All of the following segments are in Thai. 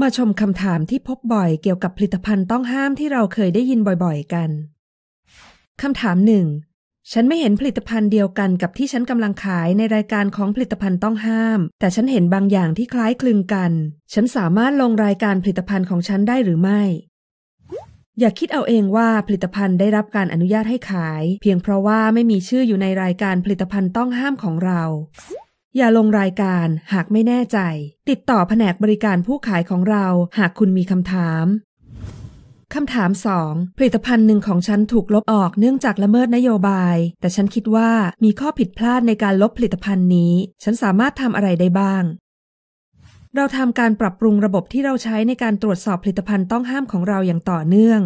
มาชมคำถามที่พบบ่อย เกี่ยวกับผลิตภัณฑ์ต้องห้ามที่เราเคยได้ยินบ่อยๆ กัน คำถามหนึ่ง ฉันไม่เห็นผลิตภัณฑ์เดียวกันกับที่ฉันกำลังขายในรายการของผลิตภัณฑ์ต้องห้าม แต่ฉันเห็นบางอย่างที่คล้ายคลึงกัน ฉันสามารถลงรายการผลิตภัณฑ์ของฉันได้หรือไม่อย่าคิดเอาเองว่าผลิตภัณฑ์ได้รับการอนุญาตให้ขาย เพียงเพราะว่าไม่มีชื่ออยู่ในรายการผลิตภัณฑ์ต้องห้ามของเรา อย่าลงรายการหากไม่แน่ใจ ติดต่อแผนกบริการผู้ขายของเรา หากคุณมีคำถาม คำถาม2ผลิตภัณฑ์หนึ่งของฉันถูกลบออกเนื่องจากละเมิดนโยบาย แต่ฉันคิดว่ามีข้อผิดพลาดในการลบผลิตภัณฑ์นี้ ฉันสามารถทำอะไรได้บ้างเราทำการปรับปรุงระบบที่เราใช้ในการตรวจสอบผลิตภัณฑ์ต้องห้ามของเราอย่างต่อเนื่อง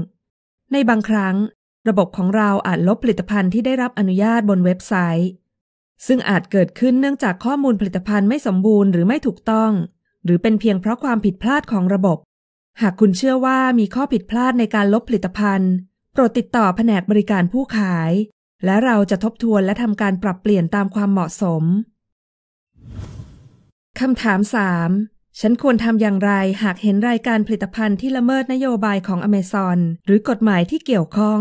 ในบางครั้ง ระบบของเราอาจลบผลิตภัณฑ์ที่ได้รับอนุญาตบนเว็บไซต์ ซึ่งอาจเกิดขึ้นเนื่องจากข้อมูลผลิตภัณฑ์ไม่สมบูรณ์หรือไม่ถูกต้อง หรือเป็นเพียงเพราะความผิดพลาดของระบบ หากคุณเชื่อว่ามีข้อผิดพลาดในการลบผลิตภัณฑ์โปรดติดต่อแผนกบริการผู้ขาย และเราจะทบทวนและทำการปรับเปลี่ยนตามความเหมาะสม คำถาม3ฉันควรทำอย่างไรหากเห็นรายการผลิตภัณฑ์ที่ละเมิดนโยบายของอเมซอนหรือกฎหมายที่เกี่ยวข้อง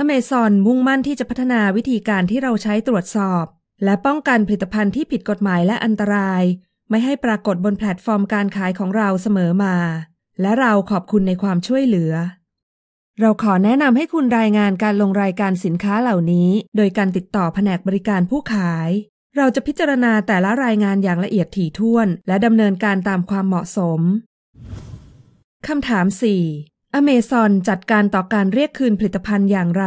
อเมซอนมุ่งมั่นที่จะพัฒนาวิธีการที่เราใช้ตรวจสอบ และป้องกันผลิตภัณฑ์ที่ผิดกฎหมายและอันตราย ไม่ให้ปรากฏบนแพลตฟอร์มการขายของเราเสมอมา และเราขอบคุณในความช่วยเหลือ เราขอแนะนำให้คุณรายงานการลงรายการสินค้าเหล่านี้ โดยการติดต่อแผนกบริการผู้ขายเราจะพิจารณาแต่ละรายงานอย่างละเอียดถี่ถ้วน และดำเนินการตามความเหมาะสม คำถาม 4. อเมซอนจัดการต่อการเรียกคืนผลิตภัณฑ์อย่างไร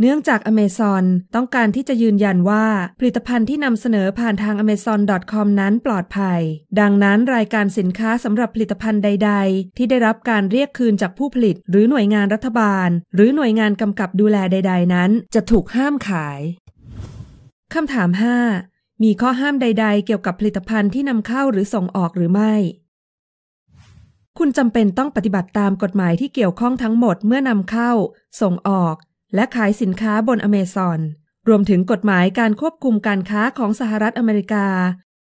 เนื่องจากอเมซอนต้องการที่จะยืนยันว่าผลิตภัณฑ์ที่นำเสนอผ่านทาง amazon.com นั้นปลอดภัย ดังนั้นรายการสินค้าสำหรับผลิตภัณฑ์ใด ๆ ที่ได้รับการเรียกคืนจากผู้ผลิต หรือหน่วยงานรัฐบาล หรือหน่วยงานกำกับดูแลใด ๆ นั้น จะถูกห้ามขายคำถาม 5. มีข้อห้ามใด ๆ เกี่ยวกับผลิตภัณฑ์ที่นำเข้าหรือส่งออกหรือไม่ คุณจำเป็นต้องปฏิบัติตามกฎหมายที่เกี่ยวข้องทั้งหมดเมื่อนำเข้า ส่งออก และขายสินค้าบนอเมซอนรวมถึงกฎหมายการควบคุมการค้าของสหรัฐอเมริกา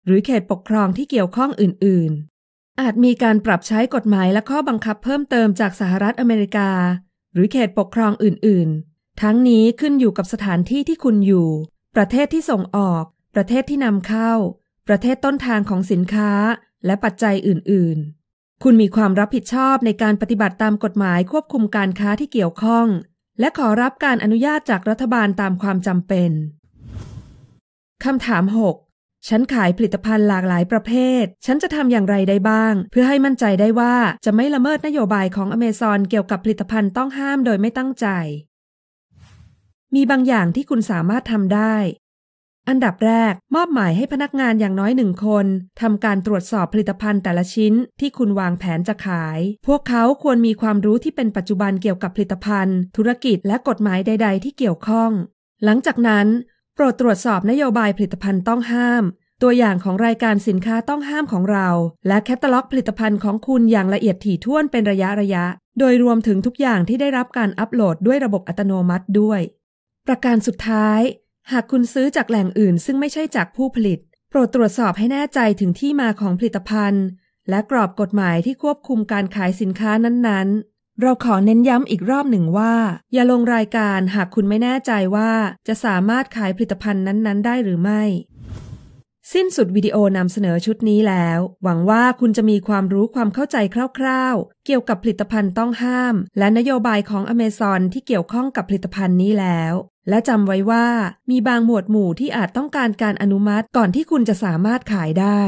หรือเขตปกครองที่เกี่ยวข้องอื่นๆ อาจมีการปรับใช้กฎหมายและข้อบังคับเพิ่มเติมจากสหรัฐอเมริกา หรือเขตปกครองอื่น ๆ ทั้งนี้ขึ้นอยู่กับสถานที่ที่คุณอยู่ประเทศที่ส่งออก ประเทศที่นำเข้า ประเทศต้นทางของสินค้าและปัจจัยอื่นๆ คุณมีความรับผิดชอบในการปฏิบัติตามกฎหมายควบคุมการค้าที่เกี่ยวข้อง และขอรับการอนุญาตจากรัฐบาลตามความจำเป็น คำถาม6ฉันขายผลิตภัณฑ์หลากหลายประเภท ฉันจะทำอย่างไรได้บ้าง เพื่อให้มั่นใจได้ว่าจะไม่ละเมิดนโยบายของอเมซอนเกี่ยวกับผลิตภัณฑ์ต้องห้ามโดยไม่ตั้งใจมีบางอย่างที่คุณสามารถทำได้ อันดับแรกมอบหมายให้พนักงานอย่างน้อยหนึ่งคนทำการตรวจสอบผลิตภัณฑ์แต่ละชิ้นที่คุณวางแผนจะขาย พวกเขาควรมีความรู้ที่เป็นปัจจุบันเกี่ยวกับผลิตภัณฑ์ ธุรกิจและกฎหมายใด ๆ ที่เกี่ยวข้อง หลังจากนั้น โปรดตรวจสอบนโยบายผลิตภัณฑ์ต้องห้าม ตัวอย่างของรายการสินค้าต้องห้ามของเรา และแคตตาล็อกผลิตภัณฑ์ของคุณอย่างละเอียดถี่ถ้วนเป็นระยะระยะ โดยรวมถึงทุกอย่างที่ได้รับการอัปโหลดด้วยระบบอัตโนมัติด้วยประการสุดท้าย หากคุณซื้อจากแหล่งอื่น ซึ่งไม่ใช่จากผู้ผลิต โปรดตรวจสอบให้แน่ใจถึงที่มาของผลิตภัณฑ์ และกรอบกฎหมายที่ควบคุมการขายสินค้านั้นๆ เราขอเน้นย้ำอีกรอบหนึ่งว่า อย่าลงรายการหากคุณไม่แน่ใจว่า จะสามารถขายผลิตภัณฑ์นั้นๆ ได้หรือไม่ สิ้นสุดวิดีโอนำเสนอชุดนี้แล้ว หวังว่าคุณจะมีความรู้ความเข้าใจคร่าว ๆ เกี่ยวกับผลิตภัณฑ์ต้องห้าม และนโยบายของอเมซอนที่เกี่ยวข้องกับผลิตภัณฑ์นี้แล้วและจำไว้ว่ามีบางหมวดหมู่ที่อาจต้องการการอนุมัติก่อนที่คุณจะสามารถขายได้